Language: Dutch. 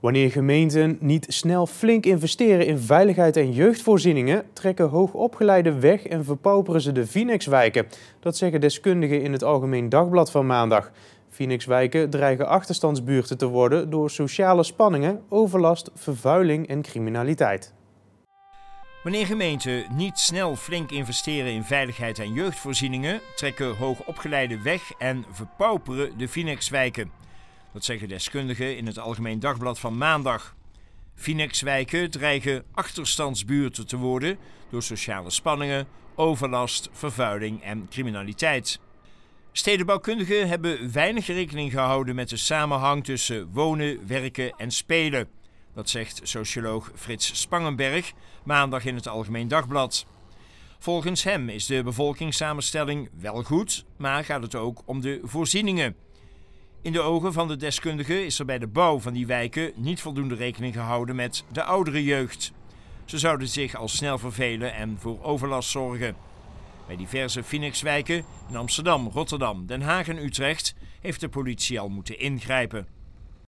Wanneer gemeenten niet snel flink investeren in veiligheid en jeugdvoorzieningen, trekken hoogopgeleiden weg en verpauperen ze de Phoenixwijken. Dat zeggen deskundigen in het Algemeen Dagblad van maandag. Phoenixwijken dreigen achterstandsbuurten te worden door sociale spanningen, overlast, vervuiling en criminaliteit. Wanneer gemeenten niet snel flink investeren in veiligheid en jeugdvoorzieningen, trekken hoogopgeleiden weg en verpauperen de Phoenixwijken. Dat zeggen deskundigen in het Algemeen Dagblad van maandag. Finex-wijken dreigen achterstandsbuurten te worden door sociale spanningen, overlast, vervuiling en criminaliteit. Stedenbouwkundigen hebben weinig rekening gehouden met de samenhang tussen wonen, werken en spelen. Dat zegt socioloog Frits Spangenberg maandag in het Algemeen Dagblad. Volgens hem is de bevolkingssamenstelling wel goed, maar gaat het ook om de voorzieningen. In de ogen van de deskundigen is er bij de bouw van die wijken niet voldoende rekening gehouden met de oudere jeugd. Ze zouden zich al snel vervelen en voor overlast zorgen. Bij diverse Phoenixwijken in Amsterdam, Rotterdam, Den Haag en Utrecht heeft de politie al moeten ingrijpen.